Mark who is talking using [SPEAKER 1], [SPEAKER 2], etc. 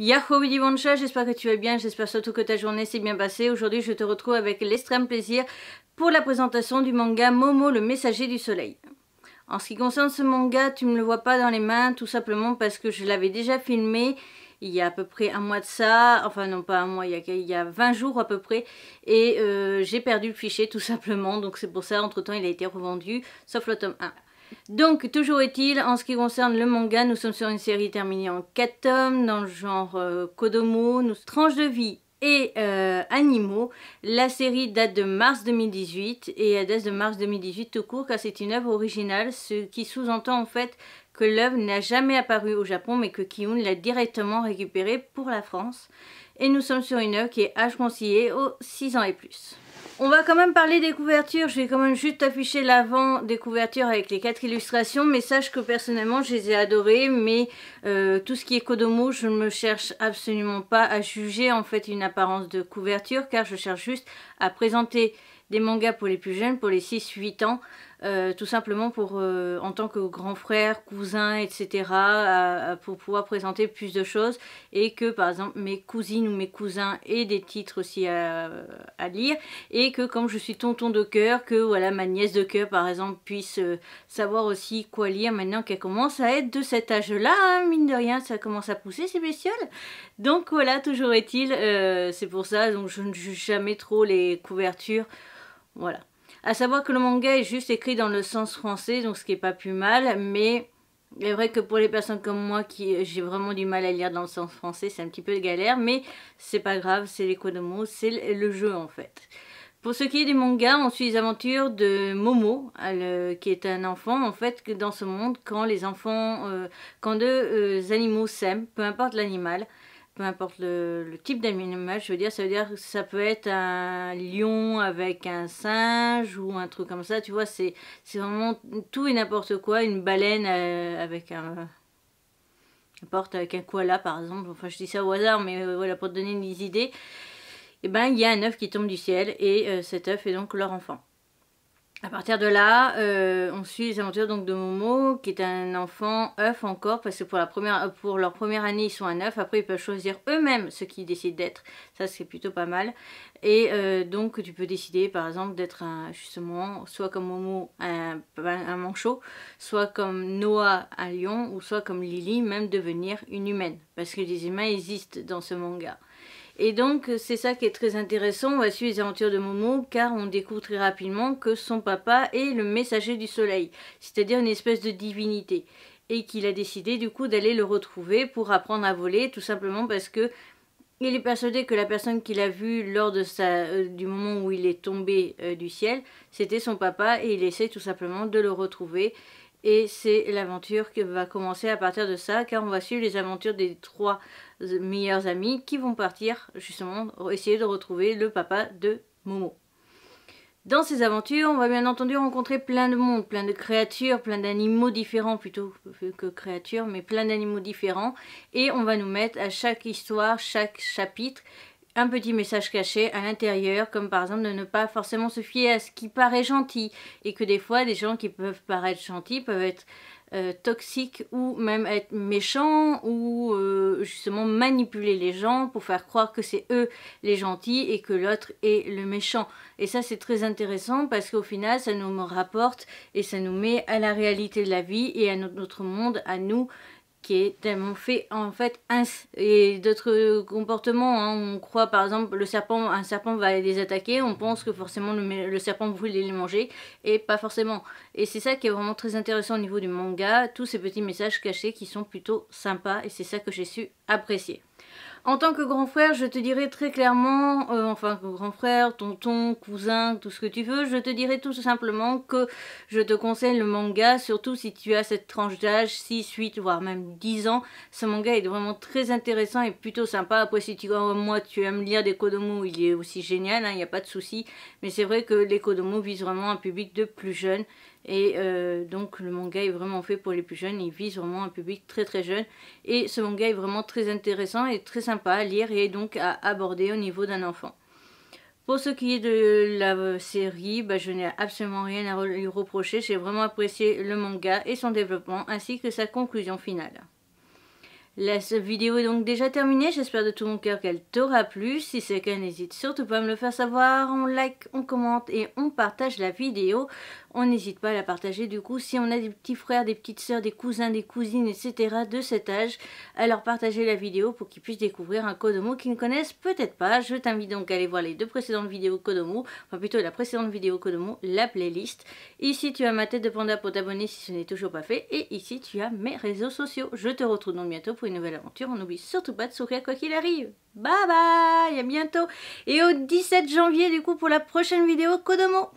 [SPEAKER 1] Yahoo Boncha, j'espère que tu vas bien, j'espère surtout que ta journée s'est bien passée. Aujourd'hui, je te retrouve avec l'extrême plaisir pour la présentation du manga Momo le messager du soleil. En ce qui concerne ce manga, tu ne me le vois pas dans les mains tout simplement parce que je l'avais déjà filmé il y a à peu près un mois de ça, enfin non pas un mois, il y a, il 20 jours à peu près, et euh, j'ai perdu le fichier tout simplement, donc c'est pour ça, entre-temps il a été revendu, sauf le tome 1. Donc, toujours est-il, en ce qui concerne le manga, nous sommes sur une série terminée en 4 tomes, dans le genre euh, Kodomo, nous... tranches de vie et euh, animaux. La série date de mars 2018 et elle date de mars 2018 tout court car c'est une œuvre originale, ce qui sous-entend en fait que l'œuvre n'a jamais apparu au Japon mais que Kiun l'a directement récupérée pour la France. Et nous sommes sur une œuvre qui est âge aux 6 ans et plus. On va quand même parler des couvertures. Je vais quand même juste afficher l'avant des couvertures avec les quatre illustrations. Mais sache que personnellement, je les ai adorées. Mais euh, tout ce qui est Kodomo, je ne me cherche absolument pas à juger en fait une apparence de couverture. Car je cherche juste à présenter des mangas pour les plus jeunes, pour les 6-8 ans. Euh, tout simplement pour, euh, en tant que grand frère, cousin, etc., pour pouvoir présenter plus de choses et que par exemple mes cousines ou mes cousins aient des titres aussi à, lire et que comme je suis tonton de cœur, que voilà ma nièce de cœur par exemple puisse euh, savoir aussi quoi lire maintenant qu'elle commence à être de cet âge-là, hein, mine de rien, ça commence à pousser ces bestioles. Donc voilà, toujours est-il, c'est pour ça, donc je ne juge jamais trop les couvertures. Voilà. À savoir que le manga est juste écrit dans le sens français, donc ce qui n'est pas plus mal, mais il est vrai que pour les personnes comme moi qui euh, j'ai vraiment du mal à lire dans le sens français, c'est un petit peu de galère, mais c'est pas grave, c'est l'économo, c'est le jeu en fait. Pour ce qui est du manga, on suit les aventures de Momo, euh, qui est un enfant en fait dans ce monde quand les enfants, euh, quand deux animaux s'aiment, peu importe l'animal, peu importe le, type d'animal, je veux dire, ça veut dire que ça peut être un lion avec un singe ou un truc comme ça, tu vois, c'est vraiment tout et n'importe quoi, une baleine euh, avec un... porte avec un koala par exemple, enfin je dis ça au hasard, mais euh, voilà, pour te donner des idées, et eh ben il y a un œuf qui tombe du ciel et euh, cet œuf est donc leur enfant. À partir de là, euh, on suit les aventures donc de Momo, qui est un enfant œuf encore, parce que pour, la première, euh, leur première année, ils sont un œuf. Après, ils peuvent choisir eux-mêmes ce qu'ils décident d'être. Ça, c'est plutôt pas mal. Et euh, donc, tu peux décider, par exemple, d'être justement soit comme Momo, un, un, manchot, soit comme Noah, un lion, ou soit comme Lily, même devenir une humaine. Parce que les humains existent dans ce manga. Et donc, c'est ça qui est très intéressant. On va suivre les aventures de Momo, car on découvre très rapidement que son papa est le messager du soleil, c'est-à-dire une espèce de divinité. Et qu'il a décidé, du coup, d'aller le retrouver pour apprendre à voler, tout simplement parce que il est persuadé que la personne qu'il a vue lors de sa, euh, du moment où il est tombé euh, du ciel, c'était son papa et il essaie tout simplement de le retrouver. Et c'est l'aventure qui va commencer à partir de ça, car on va suivre les aventures des trois meilleurs amis qui vont partir justement essayer de retrouver le papa de Momo. Dans ces aventures, on va bien entendu rencontrer plein de monde, plein de créatures, plein d'animaux différents plutôt que créatures, mais plein d'animaux différents. Et on va nous mettre à chaque histoire, chaque chapitre, un petit message caché à l'intérieur, comme par exemple de ne pas forcément se fier à ce qui paraît gentil, et que des fois des gens qui peuvent paraître gentils peuvent être euh, toxiques ou même être méchants ou euh, justement manipuler les gens pour faire croire que c'est eux les gentils et que l'autre est le méchant. Et ça c'est très intéressant parce qu'au final ça nous rapporte et ça nous met à la réalité de la vie et à notre monde, à nous qui est tellement fait en fait et d'autres comportements hein. on croit par exemple le serpent un serpent va les attaquer on pense que forcément le, le serpent voulait les manger et pas forcément et c'est ça qui est vraiment très intéressant au niveau du manga tous ces petits messages cachés qui sont plutôt sympas et c'est ça que j'ai su apprécier en tant que grand frère, je te dirais très clairement, euh, enfin grand frère, tonton, cousin, tout ce que tu veux, je te dirais tout simplement que je te conseille le manga, surtout si tu as cette tranche d'âge, 6, 8, voire même 10 ans. Ce manga est vraiment très intéressant et plutôt sympa. Après, si tu comme oh, moi, tu aimes lire des Kodomo, il est aussi génial, hein, il n'y a pas de souci. Mais c'est vrai que les Kodomo visent vraiment un public de plus jeune, et euh, donc le manga est vraiment fait pour les plus jeunes, il vise vraiment un public très très jeune. Et ce manga est vraiment très intéressant et très sympa à lire et donc à aborder au niveau d'un enfant. Pour ce qui est de la série, bah, je n'ai absolument rien à lui reprocher. J'ai vraiment apprécié le manga et son développement ainsi que sa conclusion finale. La vidéo est donc déjà terminée, j'espère de tout mon cœur qu'elle t'aura plu. Si c'est le cas, n'hésite surtout pas à me le faire savoir. On like, on commente et on partage la vidéo. On n'hésite pas à la partager du coup si on a des petits frères, des petites sœurs, des cousins, des cousines, etc. de cet âge. Alors partagez la vidéo pour qu'ils puissent découvrir un Kodomo qu'ils ne connaissent peut-être pas. Je t'invite donc à aller voir les deux précédentes vidéos Kodomo, enfin plutôt la précédente vidéo Kodomo, la playlist. Ici tu as ma tête de panda pour t'abonner si ce n'est toujours pas fait et ici tu as mes réseaux sociaux. Je te retrouve donc bientôt pour une nouvelle aventure. On n'oublie surtout pas de sourire quoi qu'il arrive. Bye bye, à bientôt. Et au 17 janvier du coup pour la prochaine vidéo Kodomo.